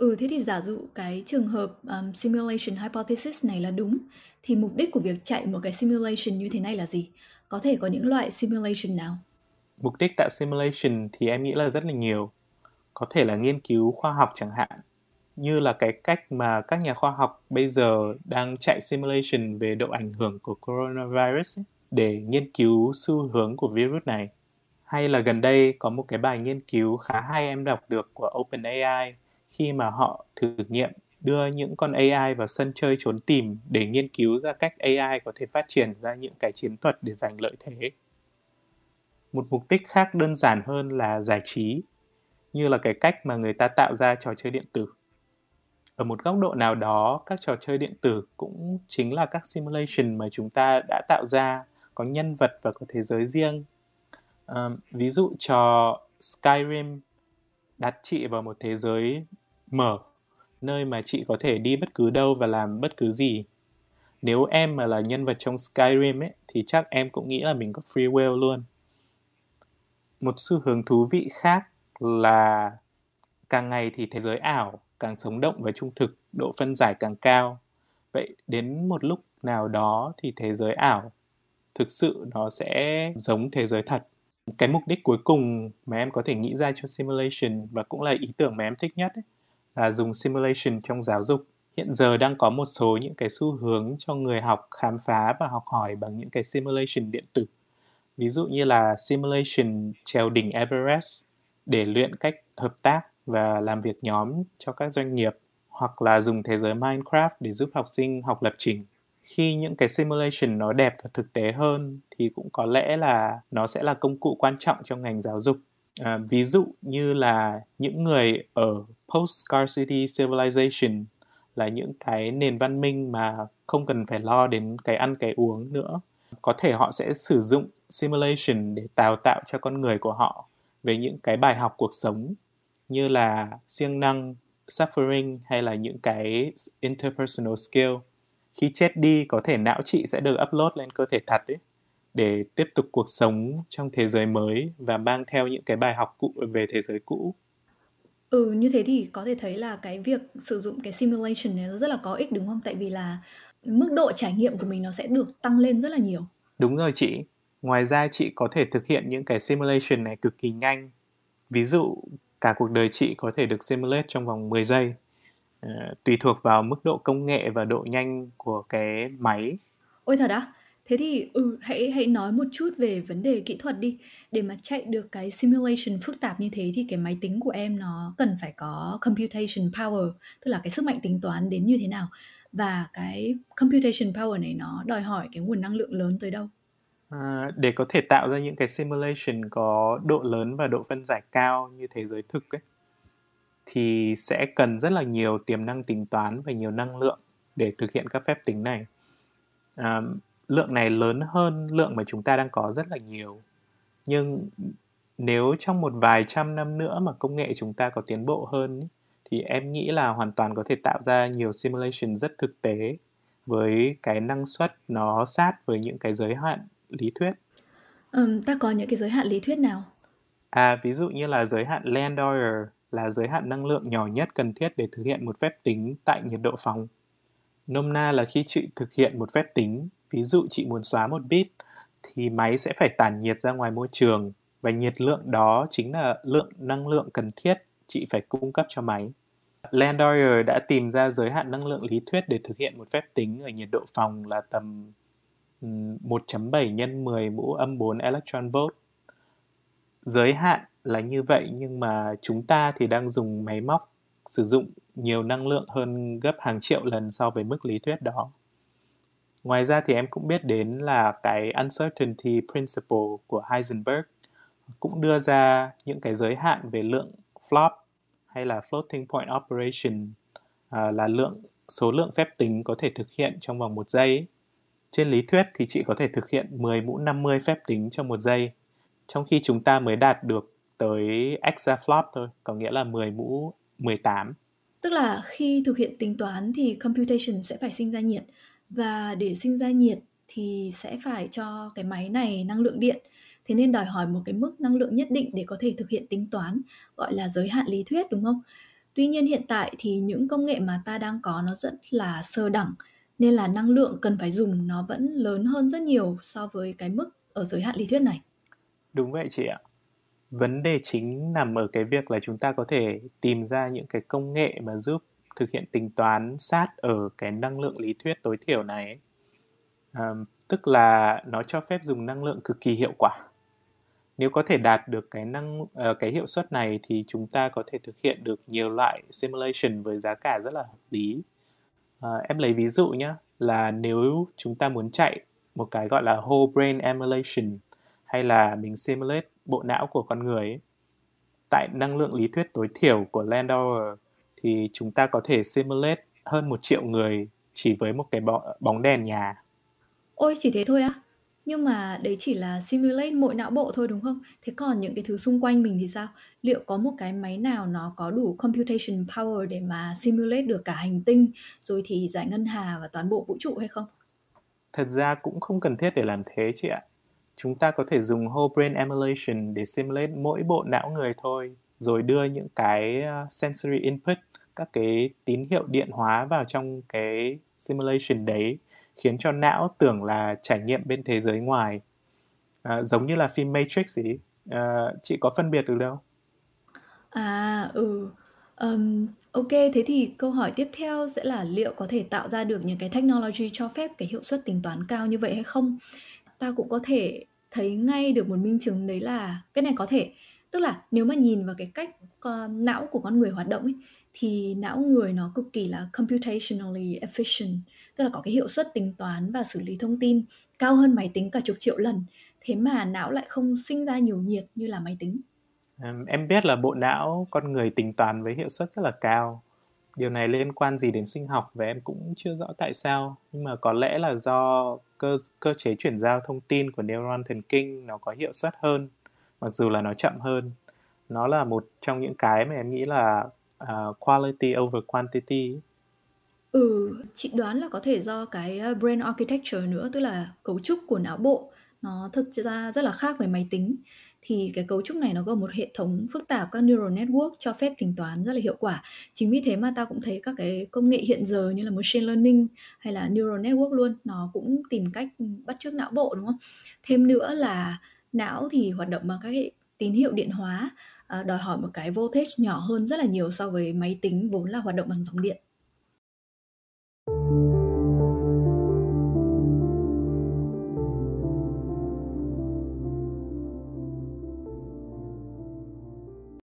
Ừ thế thì giả dụ cái trường hợp um, simulation hypothesis này là đúng thì mục đích của việc chạy một cái simulation như thế này là gì? Có thể có những loại simulation nào? Mục đích tạo simulation thì em nghĩ là rất là nhiều. Có thể là nghiên cứu khoa học chẳng hạn, như là cái cách mà các nhà khoa học bây giờ đang chạy simulation về độ ảnh hưởng của coronavirus ấy, để nghiên cứu xu hướng của virus này. Hay là gần đây có một cái bài nghiên cứu khá hay em đọc được của OpenAI khi mà họ thử nghiệm đưa những con AI vào sân chơi trốn tìm để nghiên cứu ra cách AI có thể phát triển ra những cái chiến thuật để giành lợi thế. Một mục đích khác đơn giản hơn là giải trí, như là cái cách mà người ta tạo ra trò chơi điện tử. Ở một góc độ nào đó, các trò chơi điện tử cũng chính là các simulation mà chúng ta đã tạo ra có nhân vật và có thế giới riêng. À, ví dụ trò Skyrim đặt chị vào một thế giới mở nơi mà chị có thể đi bất cứ đâu và làm bất cứ gì nếu em mà là nhân vật trong Skyrim ấy thì chắc em cũng nghĩ là mình có free will luôn một xu hướng thú vị khác là càng ngày thì thế giới ảo càng sống động và trung thực độ phân giải càng cao vậy đến một lúc nào đó thì thế giới ảo thực sự nó sẽ giống thế giới thật cái mục đích cuối cùng mà em có thể nghĩ ra cho simulation và cũng là ý tưởng mà em thích nhất ấy, là dùng simulation trong giáo dục hiện giờ đang có một số những cái xu hướng cho người học khám phá và học hỏi bằng những cái simulation điện tử ví dụ như là simulation trèo đỉnh everest để luyện cách hợp tác và làm việc nhóm cho các doanh nghiệp hoặc là dùng thế giới minecraft để giúp học sinh học lập trình khi những cái simulation nó đẹp và thực tế hơn thì cũng có lẽ là nó sẽ là công cụ quan trọng trong ngành giáo dục à, ví dụ như là những người ở post scarcity civilization là những cái nền văn minh mà không cần phải lo đến cái ăn cái uống nữa có thể họ sẽ sử dụng simulation để tạo tạo cho con người của họ về những cái bài học cuộc sống như là siêng năng suffering hay là những cái interpersonal skill khi chết đi có thể não chị sẽ được upload lên cơ thể thật ấy để tiếp tục cuộc sống trong thế giới mới và mang theo những cái bài học cũ về thế giới cũ. Ừ, như thế thì có thể thấy là cái việc sử dụng cái simulation này rất là có ích đúng không? Tại vì là mức độ trải nghiệm của mình nó sẽ được tăng lên rất là nhiều. Đúng rồi chị. Ngoài ra chị có thể thực hiện những cái simulation này cực kỳ nhanh. Ví dụ cả cuộc đời chị có thể được simulate trong vòng 10 giây. Ờ, tùy thuộc vào mức độ công nghệ và độ nhanh của cái máy ôi thật á thế thì ừ hãy hãy nói một chút về vấn đề kỹ thuật đi để mà chạy được cái simulation phức tạp như thế thì cái máy tính của em nó cần phải có computation power tức là cái sức mạnh tính toán đến như thế nào và cái computation power này nó đòi hỏi cái nguồn năng lượng lớn tới đâu À, để có thể tạo ra những cái simulation có độ lớn và độ phân giải cao như thế giới thực ấy, thì sẽ cần rất là nhiều tiềm năng tính toán và nhiều năng lượng để thực hiện các phép tính này à, lượng này lớn hơn lượng mà chúng ta đang có rất là nhiều nhưng nếu trong một vài trăm năm nữa mà công nghệ chúng ta có tiến bộ hơn thì em nghĩ là hoàn toàn có thể tạo ra nhiều simulation rất thực tế với cái năng suất nó sát với những cái giới hạn lý thuyết. Um, ta có những cái giới hạn lý thuyết nào? À, ví dụ như là giới hạn Landauer là giới hạn năng lượng nhỏ nhất cần thiết để thực hiện một phép tính tại nhiệt độ phòng. Nôm na là khi chị thực hiện một phép tính, ví dụ chị muốn xóa một bit, thì máy sẽ phải tản nhiệt ra ngoài môi trường và nhiệt lượng đó chính là lượng năng lượng cần thiết chị phải cung cấp cho máy. Landauer đã tìm ra giới hạn năng lượng lý thuyết để thực hiện một phép tính ở nhiệt độ phòng là tầm 1.7 nhân 10 mũ âm 4 electron volt. Giới hạn là như vậy nhưng mà chúng ta thì đang dùng máy móc sử dụng nhiều năng lượng hơn gấp hàng triệu lần so với mức lý thuyết đó. Ngoài ra thì em cũng biết đến là cái uncertainty principle của Heisenberg cũng đưa ra những cái giới hạn về lượng flop hay là floating point operation à, là lượng số lượng phép tính có thể thực hiện trong vòng một giây. Trên lý thuyết thì chị có thể thực hiện 10 mũ 50 phép tính trong một giây, trong khi chúng ta mới đạt được tới exaflop thôi, có nghĩa là 10 mũ 18. Tức là khi thực hiện tính toán thì computation sẽ phải sinh ra nhiệt và để sinh ra nhiệt thì sẽ phải cho cái máy này năng lượng điện. Thế nên đòi hỏi một cái mức năng lượng nhất định để có thể thực hiện tính toán gọi là giới hạn lý thuyết đúng không? Tuy nhiên hiện tại thì những công nghệ mà ta đang có nó rất là sơ đẳng nên là năng lượng cần phải dùng nó vẫn lớn hơn rất nhiều so với cái mức ở giới hạn lý thuyết này. Đúng vậy chị ạ. Vấn đề chính nằm ở cái việc là chúng ta có thể tìm ra những cái công nghệ mà giúp thực hiện tính toán sát ở cái năng lượng lý thuyết tối thiểu này Um, tức là nó cho phép dùng năng lượng cực kỳ hiệu quả. Nếu có thể đạt được cái năng uh, cái hiệu suất này thì chúng ta có thể thực hiện được nhiều loại simulation với giá cả rất là hợp lý. Uh, em lấy ví dụ nhé, là nếu chúng ta muốn chạy một cái gọi là whole brain emulation hay là mình simulate bộ não của con người Tại năng lượng lý thuyết tối thiểu của Landauer thì chúng ta có thể simulate hơn một triệu người chỉ với một cái bóng đèn nhà. Ôi chỉ thế thôi á? Nhưng mà đấy chỉ là simulate mỗi não bộ thôi đúng không? Thế còn những cái thứ xung quanh mình thì sao? Liệu có một cái máy nào nó có đủ computation power để mà simulate được cả hành tinh rồi thì giải ngân hà và toàn bộ vũ trụ hay không? Thật ra cũng không cần thiết để làm thế chị ạ chúng ta có thể dùng whole brain emulation để simulate mỗi bộ não người thôi rồi đưa những cái ờ, sensory input các cái tín hiệu điện hóa vào trong cái simulation đấy khiến cho não tưởng là trải nghiệm bên thế giới ngoài à, giống như là phim Matrix ấy à, ờ, chị có phân biệt được đâu à ừ um, ok thế thì câu hỏi tiếp theo sẽ là liệu có thể tạo ra được những cái technology cho phép cái hiệu suất tính toán cao như vậy hay không ta cũng có thể thấy ngay được một minh chứng đấy là cái này có thể tức là nếu mà nhìn vào cái cách con, não của con người hoạt động ấy, thì não người nó cực kỳ là computationally efficient tức là có cái hiệu suất tính toán và xử lý thông tin cao hơn máy tính cả chục triệu lần thế mà não lại không sinh ra nhiều nhiệt như là máy tính em biết là bộ não con người tính toán với hiệu suất rất là cao điều này liên quan gì đến sinh học và em cũng chưa rõ tại sao nhưng mà có lẽ là do cơ cơ chế chuyển giao thông tin của neuron thần kinh nó có hiệu suất hơn mặc dù là nó chậm hơn nó là một trong những cái mà em nghĩ là uh, quality over quantity ừ chị đoán là có thể do cái à, brain architecture nữa tức là cấu trúc của não bộ nó thật ra rất là khác với máy tính thì cái cấu trúc này nó gồm một hệ thống phức tạp các neural network cho phép tính toán rất là hiệu quả chính vì thế mà ta cũng thấy các cái công nghệ hiện giờ như là machine learning hay là neural network luôn nó cũng tìm cách bắt chước não bộ đúng không thêm nữa là não thì hoạt động bằng các hệ tín hiệu điện hóa ờ, đòi hỏi một cái voltage nhỏ hơn rất là nhiều so với máy tính vốn là hoạt động bằng dòng điện